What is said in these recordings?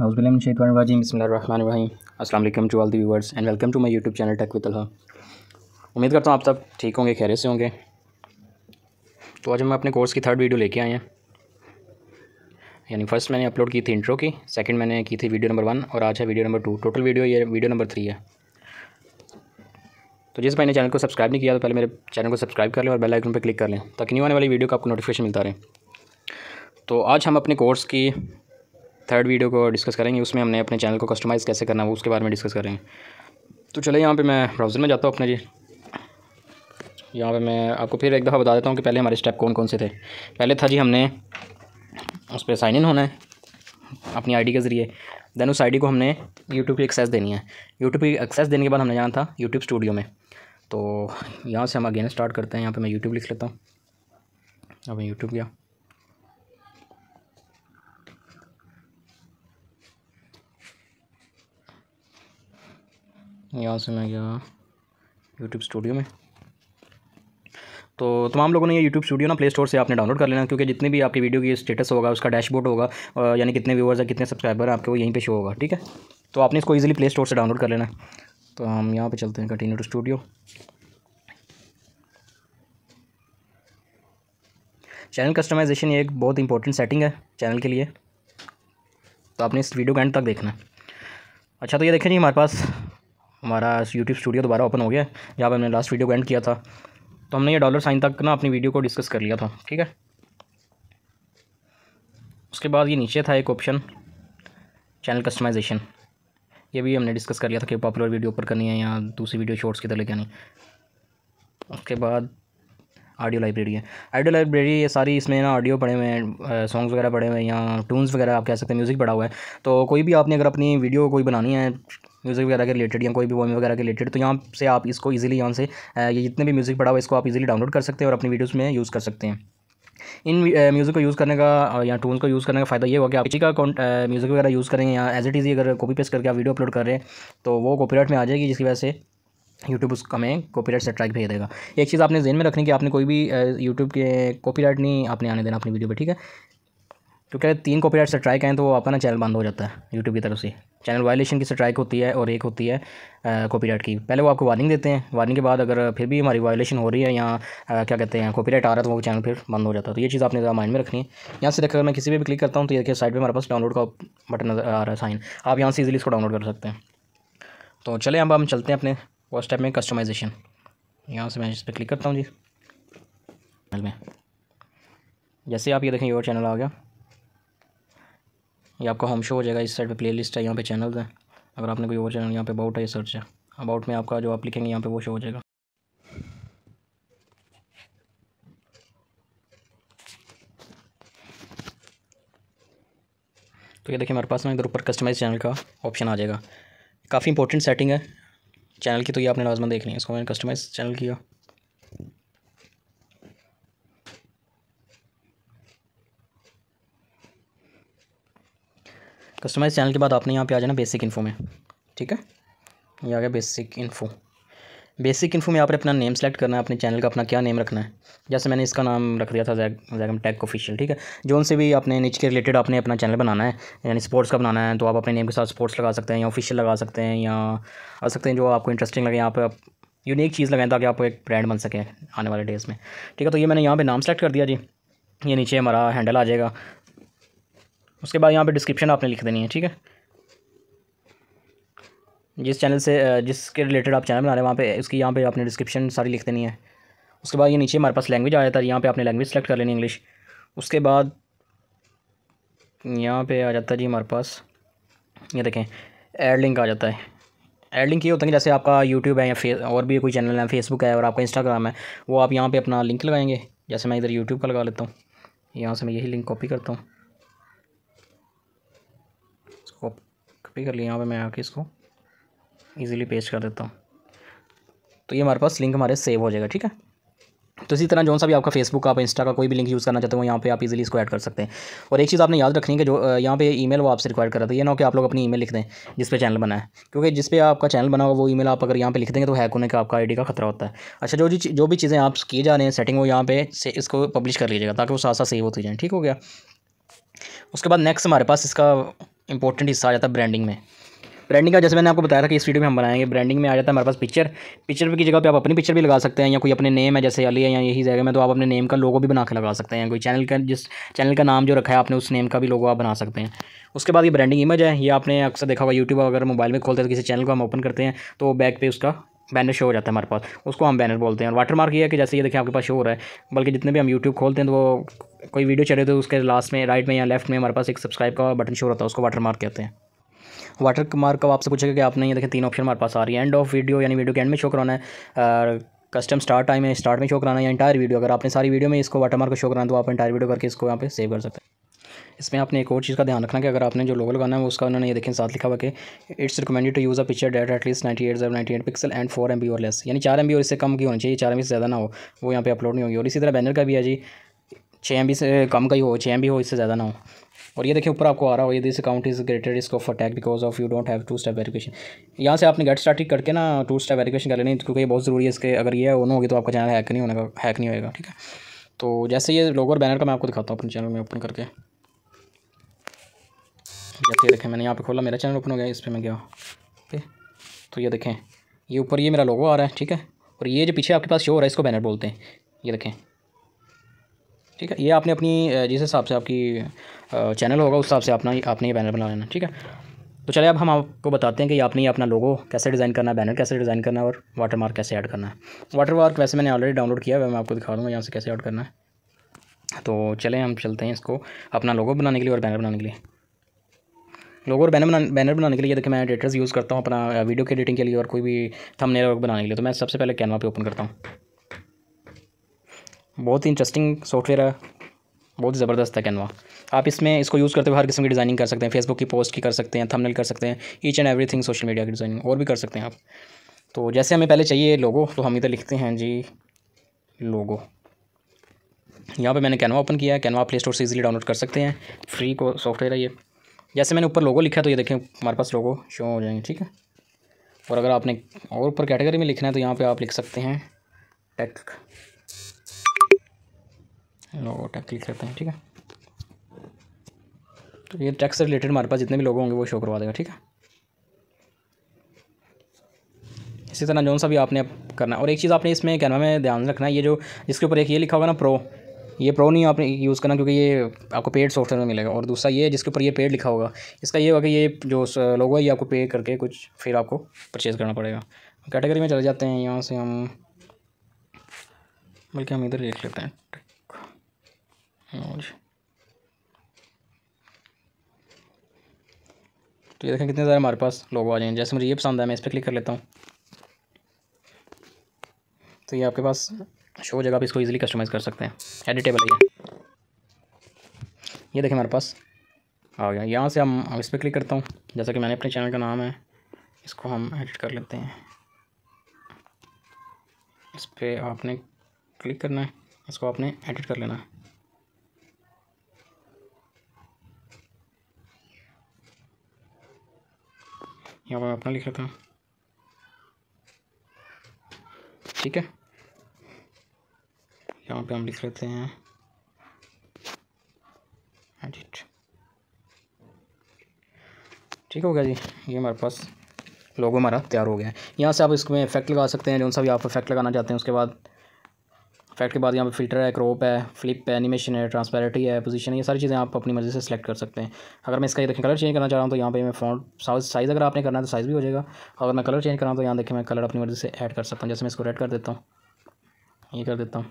हज़बिलमशैतवाजीम to all the viewers and welcome to my YouTube channel tech with अल्हा उम्मीद करता हूँ आप सब ठीक होंगे खैर से होंगे तो आज हम अपने कोर्स की थर्ड वीडियो लेके आए हैं यानी फर्स्ट मैंने अपलोड की थी इंट्रो की सेकंड मैंने की थी वीडियो नंबर वन और आज है video number two total video ये वीडियो नंबर थ्री है तो जिस भाई ने चैनल को सब्सक्राइब नहीं किया तो पहले मेरे चैनल को सब्सक्राइब कर लें और बेल आइकन पर क्लिक कर लें ताकि न्यू आने वाली वीडियो का आपको नोटिफिकेशन मिलता रहे तो आज हम अपने कोर्स की थर्ड वीडियो को डिस्कस करेंगे उसमें हमने अपने चैनल को कस्टमाइज़ कैसे करना वो उसके बारे में डिस्कस करेंगे तो चलिए यहाँ पे मैं ब्राउज़र में जाता हूँ अपने जी यहाँ पे मैं आपको फिर एक दफ़ा बता देता हूँ कि पहले हमारे स्टेप कौन कौन से थे पहले था जी हमने उस पर साइन इन होना है अपनी आईडी के ज़रिए देन उस आईडी को हमने यूट्यूब की एक्सेस देनी है यूट्यूब की एक्सेस देने के बाद हमने जाना था यूट्यूब स्टूडियो में तो यहाँ से हम अगेन स्टार्ट करते हैं यहाँ पर मैं यूट्यूब लिख लेता हूँ अब यूट्यूब गया यहाँ से मैं गया यूट्यूब स्टूडियो में तो तमाम लोगों ने ये यूट्यूब स्टूडियो ना प्ले स्टोर से आपने डाउनलोड कर लेना क्योंकि जितनी भी आपकी वीडियो की स्टेटस होगा उसका डैशबोर्ड होगा यानी कितने व्यूवर्स हैं कितने सब्सक्राइबर हैं आपके वो यहीं पे शो होगा ठीक है तो आपने इसको इजीली प्ले स्टोर से डाउनलोड कर लेना तो हम यहाँ पे चलते हैं continue to studio channel customization एक बहुत इंपॉर्टेंट सेटिंग है चैनल के लिए तो आपने इस वीडियो को एंड तक देखना है अच्छा तो ये देखें जी हमारे पास हमारा यूट्यूब स्टूडियो दोबारा ओपन हो गया जहाँ पर हमने लास्ट वीडियो को एंड किया था तो हमने ये डॉलर साइन तक ना अपनी वीडियो को डिस्कस कर लिया था ठीक है उसके बाद ये नीचे था एक ऑप्शन चैनल कस्टमाइजेशन ये भी हमने डिस्कस कर लिया था कि पॉपुलर वीडियो पर करनी है या दूसरी वीडियो शॉर्ट्स की तरह लेके आनी उसके बाद ऑडियो लाइब्रेरी है ऑडियो लाइब्रेरी ये सारी इसमें ना ऑडियो पड़े हुए हैं सॉन्ग्स वगैरह पड़े हुए हैं या टून्स वगैरह आप कह सकते हैं म्यूज़िक पड़ा हुआ है तो कोई भी आपने अगर अपनी वीडियो कोई बनानी है म्यूज़िक वगैरह के रिलेटेड या कोई भी वॉमी वगैरह के रिलेटेड तो यहाँ से आप इसको ईजिली यहाँ से ये जितने भी म्यूज़िक पड़ा हुआ है इसको आप इजीली डाउनलोड कर सकते हैं और अपनी वीडियोज़ में यूज़ कर सकते हैं इन म्यूज़िक को यूज़ करने का या टूल्स को यूज़ करने का फ़ायदा ये होगा कि आप किसी का म्यूज़िक वगैरह यूज़ करेंगे या एज इट इज़ अगर कॉपी पेस्ट करके आप वीडियो अपलोड कर रहे हैं तो वो कॉपीराइट में आ जाएगी जिसकी वजह से यूट्यूब उसको हमें कॉपीराइट से ट्रैक भेज देगा एक चीज़ आपने जेन में रखनी कि आपने कोई भी यूट्यूब के कॉपीराइट नहीं आपने आने देना अपनी वीडियो पे ठीक है तो क्या तीन कॉपीराइट ट्राइक आए तो वो अपना चैनल बंद हो जाता है यूट्यूब की तरफ से चैनल वायलेशन की स्ट्राइक होती है और एक होती है कॉपीराइट की पहले वो आपको वार्निंग देते हैं वार्निंग के बाद अगर फिर भी हमारी वायलेशन हो रही है या क्या कहते हैं कॉपीराइट आ रहा है तो वो चैनल फिर बंद हो जाता है तो ये चीज़ आपने ज़्यादा माइंड में रखनी है यहाँ से देखकर मैं किसी भी क्लिक करता हूँ तो देखिए साइड पर हमारे पास डाउनलोड का बटन नजर आ रहा है साइन आप यहाँ से इजिली इसको डाउनलोड कर सकते हैं तो चले अब हम चलते हैं अपने फर्स्ट स्टेप में कस्टमाइजेशन यहाँ से मैं इस पर क्लिक करता हूँ जी चैनल में जैसे आप ये देखें योर चैनल आ गया ये आपका होम शो हो जाएगा इस साइड पे प्लेलिस्ट है यहाँ पे चैनल हैं अगर आपने कोई और चैनल यहाँ पे अबाउट है ये सर्च है अबाउट में आपका जो आप लिखेंगे यहाँ पे वो शो हो जाएगा तो ये देखिए हमारे पास ना इधर ऊपर कस्टमाइज चैनल का ऑप्शन आ जाएगा काफ़ी इंपॉर्टेंट सेटिंग है चैनल की तो ये आपने लाजमन देख है इसको मैंने कस्टमाइज़ चैनल किया कस्टमाइज चैनल के बाद आपने यहाँ पे आ जाना बेसिक इन्फो में ठीक है ये आ गया बेसिक इन्फो बेसिक इन्फो में पर अपना नेम सेलेक्ट करना है अपने चैनल का अपना क्या नेम रखना है जैसे मैंने इसका नाम रख दिया था जैग जैगम टैग ऑफिशियल ठीक है जो उनसे भी अपने नीचे के रिलेटेड आपने अपना चैनल बनाना है यानी स्पोर्ट्स का बनाना है तो आप अपने नेम के साथ स्पोर्ट्स लगा सकते हैं या ऑफिशियल लगा सकते हैं या आ सकते हैं जो आपको इंटरेस्टिंग लगे यहाँ पर आप यूनिक चीज़ लगाएं ताकि आपको एक ब्रांड बन सके आने वाले डेज़ में ठीक है तो ये मैंने यहाँ पर नाम सेलेक्ट कर दिया जी ये नीचे हमारा हैंडल आ जाएगा उसके बाद यहाँ पर डिस्क्रिप्शन आपने लिख देनी है ठीक है जिस चैनल से जिसके रिलेटेड आप चैनल बना रहे हैं वहाँ पे इसकी यहाँ पे आपने डिस्क्रिप्शन सारी लिख देनी है उसके बाद ये नीचे हमारे पास लैंग्वेज आ जाता है यहाँ पे आपने लैंग्वेज सेलेक्ट कर लेनी इंग्लिश उसके बाद यहाँ पे आ जाता है जी हमारे पास ये देखें एड लिंक आ जाता है एड लिंक ये होता है जैसे आपका यूट्यूब है या फे और भी कोई चैनल है फेसबुक है और आपका इंस्टाग्राम है वो आप यहाँ पर अपना लिंक लगाएंगे जैसे मैं इधर यूट्यूब का लगा लेता हूँ यहाँ से मैं यही लिंक कॉपी करता हूँ कॉपी कर लिया यहाँ पर मैं आके इसको ईजिली पेस्ट कर देता हूँ तो ये हमारे पास लिंक हमारे सेव हो जाएगा ठीक है तो इसी तरह जो सा भी आपका फेसबुक आप इंस्टा का कोई भी लिंक यूज़ करना चाहते हो यहाँ पे आप इजीली इसको ऐड कर सकते हैं और एक चीज़ आपने याद रखनी है कि जो यहाँ पे ईमेल वो आपसे रिक्वायर कर रहा था ये ना कि आप लोग अपनी ईमेल लिख दें जिस पे चैनल बना है क्योंकि जिस पे आपका चैनल बना हुआ वो ईमेल आप अगर यहाँ पे लिख देंगे तो हैक होने का आपका आई का खतरा होता है अच्छा जो जो भी चीज़ें आप किए जा रहे हैं सेटिंग वो यहाँ पे से इसको पब्लिश कर लीजिएगा ताकि वो साथ साथ सेव होती जाए ठीक हो गया उसके बाद नेक्स्ट हमारे पास इसका इंपॉर्टेंट हिस्सा आ जाता है ब्रांडिंग में ब्रांडिंग का जैसे मैंने आपको बताया था कि इस वीडियो में हम बनाएंगे ब्रांडिंग में आ जाता है हमारे पास पिक्चर पिक्चर की जगह पे आप अपनी पिक्चर भी लगा सकते हैं या कोई अपने नेम है जैसे अली है या यही जगह में तो आप अपने नेम का लोगो भी बना के लगा सकते हैं कोई चैनल का जिस चैनल का नाम जो रखा है आपने उस नेम का भी लोगो आप बना सकते हैं उसके बाद ये ब्रांडिंग इमेज है ये आपने अक्सर देखा हुआ यूट्यूब अगर मोबाइल में खोलते हैं तो किसी चैनल को हम ओपन करते हैं तो बैक पे उसका बैनर शो हो जाता है हमारे पास उसको हम बैनर बोलते हैं और वाटर मार्क ये है कि जैसे ये देखिए आपके पास शो हो रहा है बल्कि जितने भी हम यूट्यूब खोलते हैं तो वो कोई वीडियो चले तो उसके लास्ट में राइट में या लेफ्ट में हमारे पास एक सब्सक्राइब का बटन शो होता है उसको वाटर मार्क कहते हैं वाटर मार्क का आपसे पूछेगा कि आपने ये देखें तीन ऑप्शन हमारे पास आ रही है एंड ऑफ वीडियो यानी वीडियो के एंड में शो कराना है कस्टम स्टार्ट टाइम है स्टार्ट में शो कराना है या इंटायर वीडियो अगर आपने सारी वीडियो में इसको वाटर मार्क शो कराना तो आप इंटायर वीडियो करके इसको यहाँ पे सेव कर सकते हैं इसमें आपने एक और चीज़ का ध्यान रखना कि अगर आपने जो लोगो लगाना है उसका उन्होंने ये देखें साथ लिखा हुआ कि it's recommended to use a picture that at least ninety eight जब eight pixel and four M B और लेस यानी चार एम बी और इससे कम की होनी चाहिए चार एम बी से ज़्यादा ना हो वो यहाँ पे अपलोड नहीं होगी और इसी तरह बैनर का भी है जी छः एम बी से कम का ही हो छः एम बी हो इससे ज़्यादा ना हो और ये देखिए ऊपर आपको आ रहा हो ये this account is greater risk of attack because of you don't have two step verification यहाँ से आपने गेट स्टार्ट करके ना टू स्टेप वेरिफिकेशन कर लेनी क्योंकि ये बहुत ज़रूरी है इसके अगर ये ओन होगी तो आपका चैनल हैक नहीं होने का हैक नहीं होएगा ठीक है तो जैसे ये लोगो और बैनर का मैं आपको दिखाता हूँ अपने चैनल में ओपन करके जैसे ये देखें मैंने यहाँ पर खोला मेरा चैनल ओपन हो गया इस पर मैं गया ओके तो ये देखें ये ऊपर ये मेरा लोगो आ रहा है ठीक है और ये जो पीछे आपके पास शो हो रहा है इसको बैनर बोलते हैं ये देखें ठीक है ये आपने अपनी जिस हिसाब से आपकी चैनल होगा उस हिसाब से अपना आपने ये बैनर बना लेना ठीक है तो चलिए अब हम आपको बताते हैं कि आपने अपना लोगो कैसे डिज़ाइन करना है बैनर कैसे डिज़ाइन करना है और वाटर मार्क कैसे ऐड करना है वाटर मार्क वैसे मैंने ऑलरेडी डाउनलोड किया है मैं आपको दिखा दूँगा यहाँ से कैसे ऐड करना है तो चलें हम चलते हैं इसको अपना लोगो बनाने के लिए और बैनर बनाने के लिए लोगो और बैनर बना बैनर बनाने के लिए देखिए मैं एडिटर्स यूज़ करता हूँ अपना वीडियो के एडिटिंग के लिए और कोई भी थंबनेल वर्क बनाने के लिए तो मैं सबसे पहले कैनवा पे ओपन करता हूँ बहुत ही इंटरेस्टिंग सॉफ्टवेयर है बहुत ही ज़बरदस्त है कैनवा आप इसमें इसको यूज़ करते हुए हर किस्म की डिज़ाइनिंग कर सकते हैं फेसबुक की पोस्ट की कर सकते हैं थंबनेल कर सकते हैं each and everything social media की डिज़ाइनिंग और भी कर सकते हैं आप तो जैसे हमें पहले चाहिए लोगो तो हम इधर लिखते हैं जी लोगो यहाँ पे मैंने कैनवा ओपन किया है कैनवा प्ले स्टोर से इजीली डाउनलोड कर सकते हैं फ्री को सॉफ्टवेयर है ये जैसे मैंने ऊपर लोगो लिखा तो ये देखें हमारे पास लोगो शो हो जाएंगे ठीक है और अगर आपने और ऊपर कैटेगरी में लिखना है तो यहाँ पर आप लिख सकते हैं टेक नो टैप क्लिक करते हैं ठीक है तो ये टैक्स से रिलेटेड हमारे पास जितने भी लोग होंगे वो शो करवा देगा ठीक है इसी तरह जोन सा भी आपने करना है और एक चीज़ आपने इसमें कैनवा में ध्यान रखना है ये जो इसके ऊपर एक ये लिखा होगा ना प्रो ये प्रो नहीं आपने यूज़ करना क्योंकि ये आपको पेड सॉफ्टवेयर में मिलेगा और दूसरा ये जिसके ऊपर ये पेड लिखा होगा इसका ये होगा कि ये जो लोगो है ये आपको पे करके कुछ फिर आपको परचेज़ करना पड़ेगा कैटेगरी में चले जाते हैं यहाँ से हम बल्कि हम इधर देख लेते हैं तो ये देखें कितने सारे हमारे पास लोगो आ जाएंगे जैसे मुझे ये पसंद है मैं इस पर क्लिक कर लेता हूँ तो ये आपके पास शो जगह आप इसको ईजिली कस्टमाइज़ कर सकते हैं एडिटेबल है ये देखें हमारे पास आ गया यहाँ से हम इस पर क्लिक करता हूँ जैसा कि मैंने अपने चैनल का नाम है इसको हम एडिट कर लेते हैं इस पर आपने क्लिक करना है इसको आपने एडिट कर लेना है यहाँ पर अपना लिख था ठीक है यहाँ पे हम लिख लेते हैं एडिट ठीक हो गया जी ये हमारे पास लोगो हमारा तैयार हो गया है यहाँ से आप इसमें इफेक्ट लगा सकते हैं जो सा भी आप इफेक्ट लगाना चाहते हैं उसके बाद फैक्ट के बाद यहाँ पे फिल्टर है क्रॉप है फ्लिप है एनिमेशन है ट्रांसपेरेंटी है पोजीशन है ये सारी चीज़ें आप अपनी मर्ज़ी से सेलेक्ट कर सकते हैं अगर मैं इसका देखें कलर चेंज करना चाह रहा हूँ तो यहाँ पे मैं फ़ॉन्ट साइज़ साइज़ अगर आपने करना है तो साइज़ भी हो जाएगा अगर मैं कलर चेंज हूँ तो यहाँ देखें मैं कलर अपनी मर्ज़ी से ऐड कर सकता हूँ जैसे मैं इसको रेड कर देता हूँ ये कर देता हूँ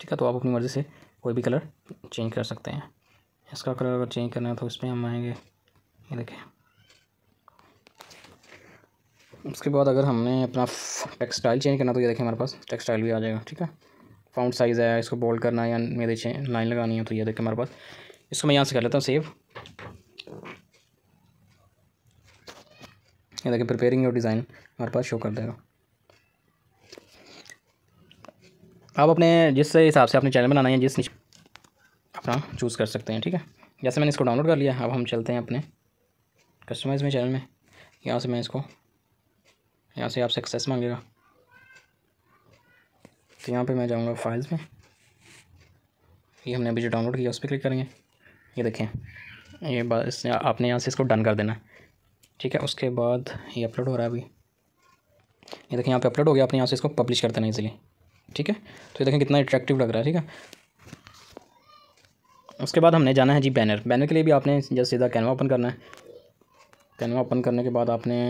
ठीक है तो आप अपनी मर्ज़ी से कोई भी कलर चेंज कर सकते हैं इसका कलर अगर चेंज करना है तो पर हम आएँगे ये देखें उसके बाद अगर हमने अपना टेक्सटाइल चेंज करना तो ये देखें हमारे पास टेक्सटाइल भी आ जाएगा ठीक है फाउंड साइज़ है इसको बोल्ड करना है या मेरे देखें लाइन लगानी है तो ये देखें हमारे पास इसको मैं यहाँ से कर लेता हूँ सेव ये देखें प्रिपेयरिंग योर डिज़ाइन हमारे पास शो कर देगा आप अपने जिस हिसाब से अपने चैनल बनाना है जिस अपना चूज़ कर सकते हैं ठीक है जैसे मैंने इसको डाउनलोड कर लिया अब हम चलते हैं अपने कस्टमाइज में चैनल में यहाँ से मैं इसको यहाँ से आपसे एक्सेस मांगेगा तो यहाँ पे मैं जाऊँगा फाइल्स में ये हमने अभी जो डाउनलोड किया उस पर क्लिक करेंगे ये देखें ये बात आपने यहाँ से इसको डन कर देना है ठीक है उसके बाद ये अपलोड हो रहा है अभी ये देखें यहाँ पे अपलोड हो गया आपने यहाँ से इसको पब्लिश कर देना इजीली ठीक है तो ये देखें कितना अट्रैक्टिव लग रहा है ठीक है उसके बाद हमने जाना है जी बैनर बैनर के लिए भी आपने जैसे सीधा कैनवा ओपन करना है कैनवा ओपन करने के बाद आपने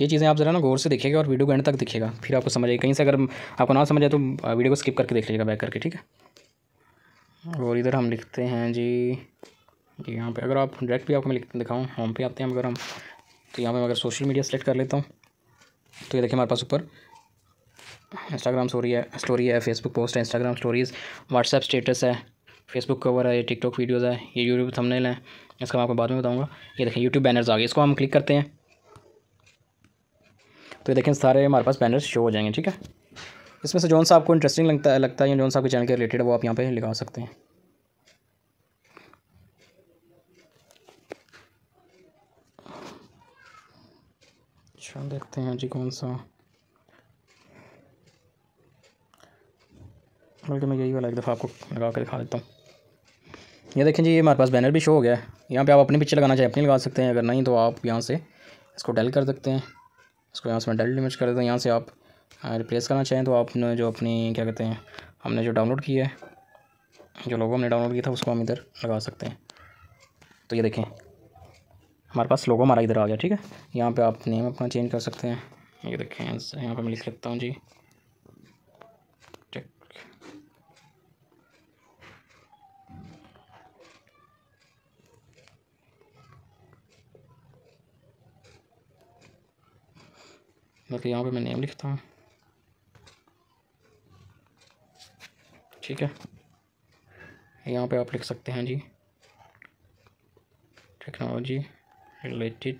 ये चीज़ें आप ज़रा ना गौर से देखिएगा और वीडियो को एंड तक देखिएगा फिर आपको समझ आएगी कहीं से अगर आपको ना समझ आए तो वीडियो को स्किप करके देख लीजिएगा बैक करके ठीक है और इधर हम लिखते हैं जी यहाँ पे अगर आप डायरेक्ट भी आपको मैं दिखाऊँ होम पे आते हैं अगर हम तो यहाँ पे मैं अगर सोशल मीडिया सेलेक्ट कर लेता हूँ तो ये देखिए हमारे पास ऊपर इंस्टाग्राम स्टोरी है स्टोरी है फेसबुक पोस्ट है इंस्टाग्राम स्टोरीज़ व्हाट्सएप स्टेटस है फेसबुक कवर है ये टिकटॉक वीडियोज़ है ये यूट्यूब थंबनेल है इसका मैं आपको बाद में बताऊँगा ये देखें यूट्यूब बैनर्स आ गए इसको हम क्लिक करते हैं तो देखें सारे हमारे पास बैनर्स शो हो जाएंगे ठीक है इसमें से जौन सा आपको इंटरेस्टिंग लगता है लगता है या जौन सा आपके चैनल के रिलेटेड वो आप यहाँ पर लिखा सकते हैं अच्छा देखते हैं जी कौन सा बल्कि मैं यही वाला एक दफ़ा आपको लगा कर दिखा देता हूँ ये देखें जी ये हमारे पास बैनर भी शो हो गया है यहाँ पे आप अपने पीछे लगाना चाहे अपनी लगा सकते हैं अगर नहीं तो आप यहाँ से इसको डेल कर सकते हैं इसको यहाँ से मैं डायरेक्ट इमेज कर देता हूँ यहाँ से आप रिप्लेस हाँ, करना चाहें तो आपने जो अपनी क्या कहते हैं हमने जो डाउनलोड किया है जो लोगो हमने डाउनलोड किया था उसको हम इधर लगा सकते हैं तो ये देखें हमारे पास लोगो हमारा इधर आ गया ठीक है यहाँ पे आप नेम अपना चेंज कर सकते हैं ये देखें यहाँ पर मैं लिख लेता हूँ जी बल्कि यहाँ पे मैं नेम लिखता हूँ ठीक है यहाँ पे आप लिख सकते हैं जी टेक्नोलॉजी रिलेटेड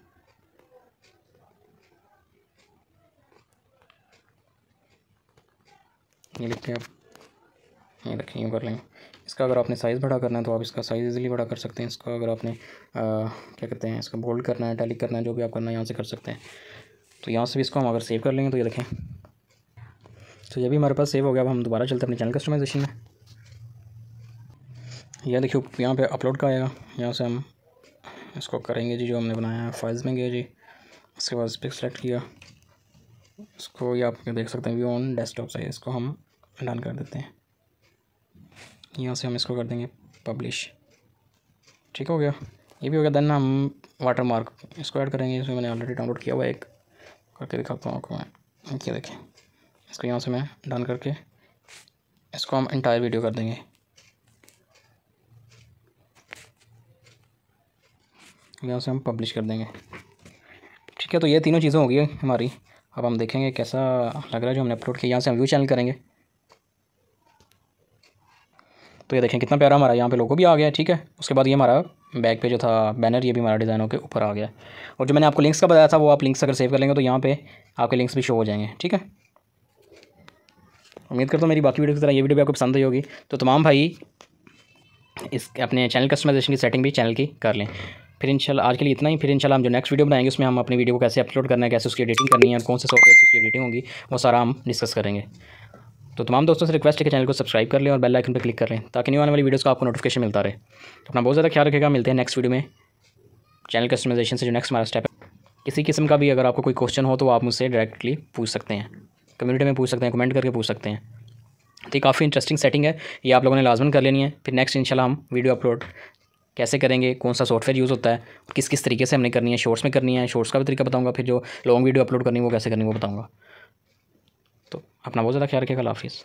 ये लिखते हैं आप ये रखें यूँ कर लेंगे इसका अगर आपने साइज़ बड़ा करना है तो आप इसका साइज़ इजीली बड़ा कर सकते हैं इसका अगर आपने आ, क्या कहते हैं इसका बोल्ड करना है टैली करना है जो भी आप करना है यहाँ से कर सकते हैं तो यहाँ से भी इसको हम अगर सेव कर लेंगे तो ये देखें तो ये भी हमारे पास सेव हो गया अब हम दोबारा चलते हैं अपने चैनल कस्टमाइजेशन में यह देखिए यहाँ पे अपलोड का आएगा यहाँ से हम इसको करेंगे जी जो हमने बनाया है फाइल्स में गए जी इसके बाद इस पर सेलेक्ट किया इसको ये आप देख सकते हैं व्यू ऑन डेस्कटॉप से इसको हम डन कर देते हैं यहाँ से हम इसको कर देंगे पब्लिश ठीक हो गया ये भी हो गया देन हम वाटर मार्क इसको ऐड करेंगे इसमें मैंने ऑलरेडी डाउनलोड किया हुआ एक करके दिखाता हूँ आपको मैं ये देखें इसको यहाँ से मैं डन करके इसको हम इंटायर वीडियो कर देंगे यहाँ से हम पब्लिश कर देंगे ठीक है तो ये तीनों चीज़ें होगी हमारी अब हम देखेंगे कैसा लग रहा है जो हमने अपलोड किया यहाँ से हम व्यू चैनल करेंगे तो ये देखें कितना प्यारा हमारा यहाँ पे लोगो भी आ गया ठीक है उसके बाद ये हमारा बैक पे जो था बैनर ये भी हमारा डिज़ाइनों के ऊपर आ गया और जो मैंने आपको लिंक्स का बताया था वो आप लिंक्स अगर सेव कर लेंगे तो यहाँ पे आपके लिंक्स भी शो हो जाएंगे ठीक है उम्मीद करता हूँ मेरी बाकी वीडियो की तरह ये वीडियो भी आपको पसंद ही होगी तो तमाम भाई इस अपने चैनल कस्टमाइजेशन की सेटिंग भी चैनल की कर लें फिर इंशाल्लाह आज के लिए इतना ही फिर इंशाल्लाह हम जो नेक्स्ट वीडियो बनाएंगे उसमें हम अपनी वीडियो को कैसे अपलोड करना है कैसे उसकी एडिटिंग करनी है और कौन से सॉफ्टवेयर से उसकी एडिटिंग होगी वो सारा हम डिस्कस करेंगे तो तमाम दोस्तों से रिक्वेस्ट है कि चैनल को सब्सक्राइब कर लें और बेल आइकन पर क्लिक कर लें ताकि न्यू आने वाली वीडियोस का आपको नोटिफिकेशन मिलता रहे तो अपना बहुत ज़्यादा ख्याल रखेगा मिलते हैं नेक्स्ट वीडियो में चैनल कस्टमाइजेशन से जो नेक्स्ट हमारा स्टेप है किसी किस्म का भी अगर आपको कोई क्वेश्चन हो तो आप मुझसे डायरेक्टली पूछ सकते हैं कम्युनिटी में पूछ सकते हैं कमेंट करके पूछ सकते हैं तो ये काफ़ी इंटरेस्टिंग सेटिंग है ये आप लोगों ने लाजमन कर लेनी है फिर नेक्स्ट इंशाल्लाह हम वीडियो अपलोड कैसे करेंगे कौन सा सॉफ्टवेयर यूज़ होता है किस किस तरीके से हमने करनी है शॉर्ट्स में करनी है शॉर्ट्स का भी तरीका बताऊंगा फिर जो लॉन्ग वीडियो अपलोड करनी है वो कैसे करनी है वो बताऊंगा अपना बहुत ज़्यादा ख्याल रखिएगा हाफिज़